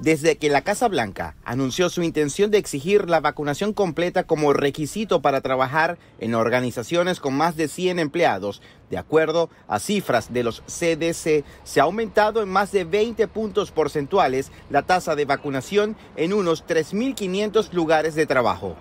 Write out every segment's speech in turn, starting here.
Desde que la Casa Blanca anunció su intención de exigir la vacunación completa como requisito para trabajar en organizaciones con más de 100 empleados, de acuerdo a cifras de los CDC, se ha aumentado en más de 20 puntos porcentuales la tasa de vacunación en unos 3.500 lugares de trabajo.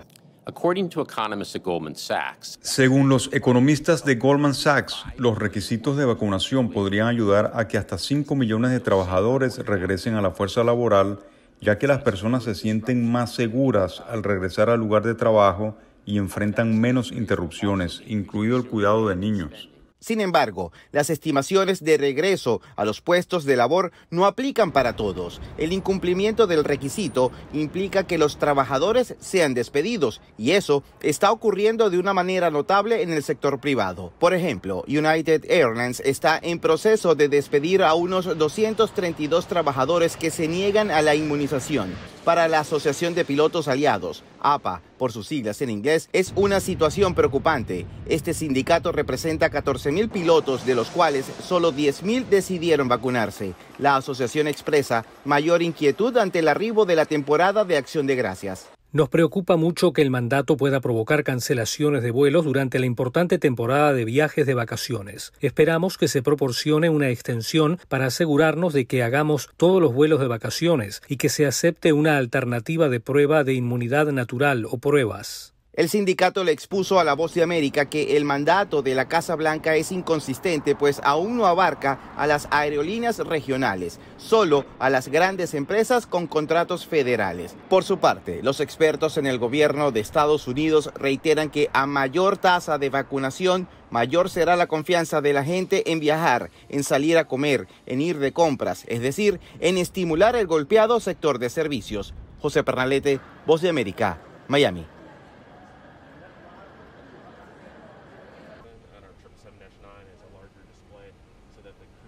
Según los economistas de Goldman Sachs, los requisitos de vacunación podrían ayudar a que hasta 5 millones de trabajadores regresen a la fuerza laboral, ya que las personas se sienten más seguras al regresar al lugar de trabajo y enfrentan menos interrupciones, incluido el cuidado de niños. Sin embargo, las estimaciones de regreso a los puestos de labor no aplican para todos. El incumplimiento del requisito implica que los trabajadores sean despedidos y eso está ocurriendo de una manera notable en el sector privado. Por ejemplo, United Airlines está en proceso de despedir a unos 232 trabajadores que se niegan a la inmunización para la Asociación de Pilotos Aliados, APA, por sus siglas en inglés, es una situación preocupante. Este sindicato representa 14.000 pilotos, de los cuales solo 10.000 decidieron vacunarse. La asociación expresa mayor inquietud ante el arribo de la temporada de Acción de Gracias. Nos preocupa mucho que el mandato pueda provocar cancelaciones de vuelos durante la importante temporada de viajes de vacaciones. Esperamos que se proporcione una extensión para asegurarnos de que hagamos todos los vuelos de vacaciones y que se acepte una alternativa de prueba de inmunidad natural o pruebas. El sindicato le expuso a La Voz de América que el mandato de la Casa Blanca es inconsistente, pues aún no abarca a las aerolíneas regionales, solo a las grandes empresas con contratos federales. Por su parte, los expertos en el gobierno de Estados Unidos reiteran que a mayor tasa de vacunación, mayor será la confianza de la gente en viajar, en salir a comer, en ir de compras, es decir, en estimular el golpeado sector de servicios. José Pernalete, Voz de América, Miami. 9 is a larger display so that the